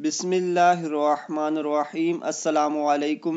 बिसमीम अल्लाम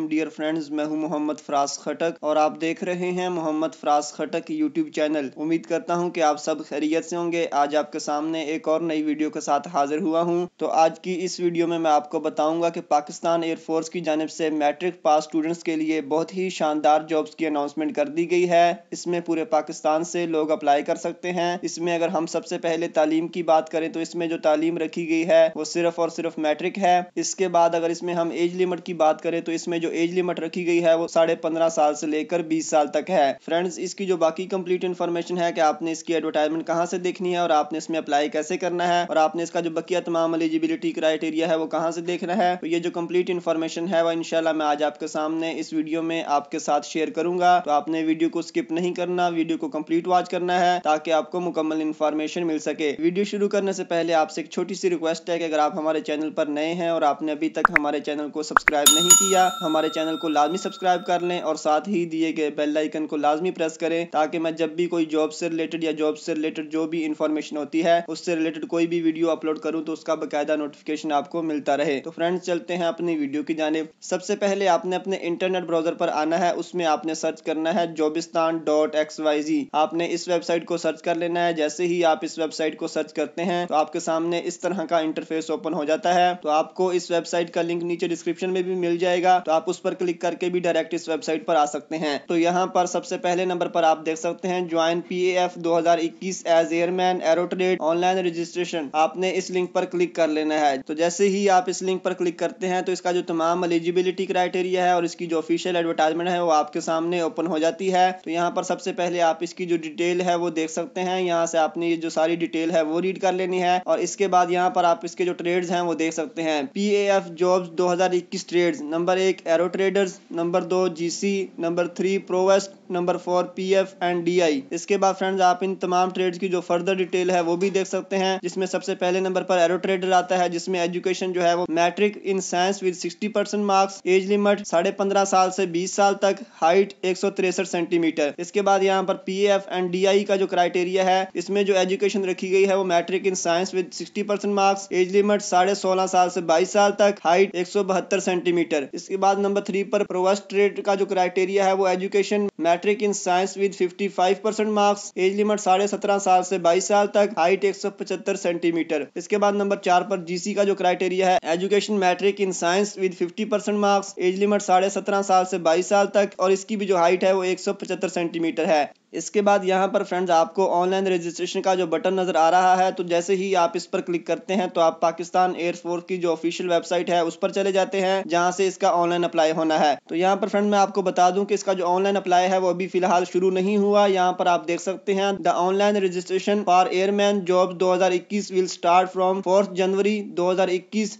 dear friends मैं हूं मोहम्मद फराज खटक और आप देख रहे हैं मोहम्मद फराज खटक यूट्यूब चैनल उम्मीद करता हूं कि आप सब खैरियत से होंगे आज आपके सामने एक और नई वीडियो के साथ हाजिर हुआ हूं तो आज की इस वीडियो में मैं आपको बताऊंगा कि पाकिस्तान एयरफोर्स की जानब से मैट्रिक पास स्टूडेंट्स के लिए बहुत ही शानदार जॉब्स की अनाउंसमेंट कर दी गई है इसमें पूरे पाकिस्तान से लोग अप्लाई कर सकते हैं इसमें अगर हम सबसे पहले तालीम की बात करें तो इसमें जो तालीम रखी गई है वो सिर्फ और सिर्फ मैट्रिक है इसके बाद अगर इसमें हम एज लिमिट की बात करें तो इसमें जो एज लिमिट रखी गई है वो साढ़े पंद्रह साल से लेकर बीस साल तक है फ्रेंड्स इसकी जो बाकी कंप्लीट इन्फॉर्मेशन है कि आपने इसकी एडवर्टाइजमेंट कहाँ से देखनी है और आपने इसमें अप्लाई कैसे करना है और आपने इसका जो बकिया तमाम एलिजिबिलिटी क्राइटेरिया है वो कहाँ से देखना है तो ये जो कम्प्लीट इन्फॉर्मेशन है वह इनशाला मैं आज आपके सामने इस वीडियो में आपके साथ शेयर करूंगा तो आपने वीडियो को स्किप नहीं करना वीडियो को कम्प्लीट वॉच करना है ताकि आपको मुकम्मल इन्फॉर्मेशन मिल सके वीडियो शुरू करने से पहले आपसे एक छोटी सी रिक्वेस्ट है कि अगर आप हमारे चैनल पर नए हैं और आपने अभी तक हमारे चैनल को सब्सक्राइब नहीं किया हमारे चैनल को लाजमी सब्सक्राइब कर लें और साथ ही दिए गए बेल आइकन को लाजमी प्रेस करें ताकि मैं जब भी कोई जॉब से रिलेटेड या जॉब से रिलेटेड जो भी इन्फॉर्मेशन होती है उससे रिलेटेड कोई भी वीडियो अपलोड करूँ तो उसका बाकायदा नोटिफिकेशन आपको मिलता रहे तो फ्रेंड्स चलते हैं अपनी वीडियो की जानब सबसे पहले आपने अपने इंटरनेट ब्राउजर पर आना है उसमें आपने सर्च करना है Jobistan dot X Y Z आपने इस वेबसाइट को सर्च कर लेना है जैसे ही आप इस वेबसाइट को सर्च करते हैं तो आपके सामने इस तरह का इंटरफेस ओपन हो जाता है है तो आपको इस वेबसाइट का लिंक नीचे डिस्क्रिप्शन में भी मिल जाएगा तो आप उस पर क्लिक करके भी डायरेक्ट इस वेबसाइट पर आ सकते हैं तो यहाँ पर सबसे पहले नंबर पर आप देख सकते हैं ज्वाइन पी एफ दो as airman aero trade online registration आपने इस लिंक पर क्लिक कर लेना है तो जैसे ही आप इस लिंक पर क्लिक करते हैं तो इसका जो तमाम एलिजिबिलिटी क्राइटेरिया है और इसकी जो ऑफिशियल एडवर्टाइजमेंट है वो आपके सामने ओपन हो जाती है तो यहाँ पर सबसे पहले आप इसकी जो डिटेल है वो देख सकते हैं यहाँ से आपने ये जो सारी डिटेल है वो रीड कर लेनी है और इसके बाद यहाँ पर आप इसके जो ट्रेड्स हैं वो देख सकते हैं पी ए एफ जॉब्स इक्कीस ट्रेड नंबर एक एरो ट्रेडर्स नंबर दो G C number three provost number four P F and D I इसके बाद फ्रेंड्स आप इन तमाम ट्रेड की जो फर्दर डिटेल है वो भी देख सकते हैं जिसमें सबसे पहले नंबर पर एरो ट्रेडर आता है जिसमें एजुकेशन जो है वो matric in science with sixty percent marks age limit साढ़े पंद्रह साल से बीस साल तक हाइट एक सौ तिरसठ सेंटीमीटर इसके बाद यहाँ पर P F and D I का जो क्राइटेरिया है इसमें जो एजुकेशन रखी गई है वो matric in science with sixty percent marks age limit साढ़े सोलह साल से बाईस साल तक हाइट एक सौ बहत्तर सेंटीमीटर इसके बाद नंबर थ्री पर प्रोवेस्ट ट्रेड का जो क्राइटेरिया है वो education matric in science with 55 percent marks age limit साढ़े सत्रह साल से बाईस साल तक हाइट एक सौ पचहत्तर सेंटीमीटर इसके बाद नंबर चार पर जीसी का जो क्राइटेरिया है education matric in science with fifty percent marks age limit साढ़े सत्रह साल से बाईस साल तक और इसकी भी जो हाइट है वो एक सौ पचहत्तर सेंटीमीटर है इसके बाद यहाँ पर फ्रेंड्स आपको ऑनलाइन रजिस्ट्रेशन का जो बटन नज़र आ रहा है तो जैसे ही आप इस पर क्लिक करते हैं तो आप पाकिस्तान एयरफोर्स की जो ऑफिशियल वेबसाइट है उस पर चले जाते हैं जहाँ से इसका ऑनलाइन अप्लाई होना है तो यहाँ पर फ्रेंड मैं आपको बता दूँ कि इसका जो ऑनलाइन अप्लाई है वो अभी फिलहाल शुरू नहीं हुआ यहाँ पर आप देख सकते हैं the online registration for airman job दो will start from fourth January two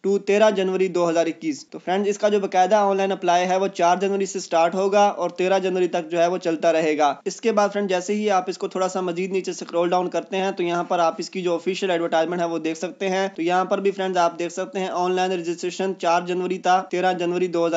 two तेरह जनवरी दो तो फ्रेंड इसका जो बकायदा ऑनलाइन अप्लाई है वो चार जनवरी से स्टार्ट होगा और तेरह जनवरी तक जो है वो चलता रहेगा इसके बाद फ्रेंड फ्रेंड जैसे ही आप इसको थोड़ा सा मजीद नीचे स्क्रॉल डाउन करते हैं तो यहाँ पर आप इसकी जो ऑफिशियल एडवर्टाइजमेंट है वो देख सकते हैं तो यहाँ पर भी फ्रेंड्स आप देख सकते हैं ऑनलाइन रजिस्ट्रेशन चार जनवरी था तेरह जनवरी दो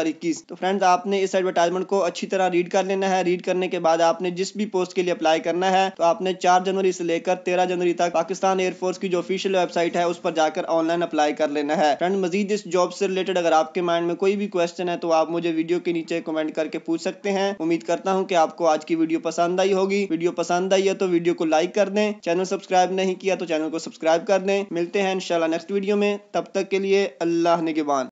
तो फ्रेंड्स आपने इस एडवर्टाइजमेंट को अच्छी तरह रीड कर लेना है रीड करने के बाद आपने जिस भी पोस्ट के लिए अप्लाई करना है तो आपने चार जनवरी से लेकर तेरह जनवरी तक पाकिस्तान एयरफोर्स की जो ऑफिशियल वेबसाइट है उस पर जाकर ऑनलाइन अप्लाई कर लेना है फ्रेंड मजीद इस जॉब से रिलेटेड अगर आपके माइंड में कोई भी क्वेश्चन है तो आप मुझे वीडियो के नीचे कमेंट करके पूछ सकते हैं उम्मीद करता हूँ कि आपको आज की वीडियो पसंद आई होगी होगी वीडियो पसंद आई है तो वीडियो को लाइक कर दें चैनल सब्सक्राइब नहीं किया तो चैनल को सब्सक्राइब कर दें मिलते हैं इंशाल्लाह नेक्स्ट वीडियो में तब तक के लिए अल्लाह ने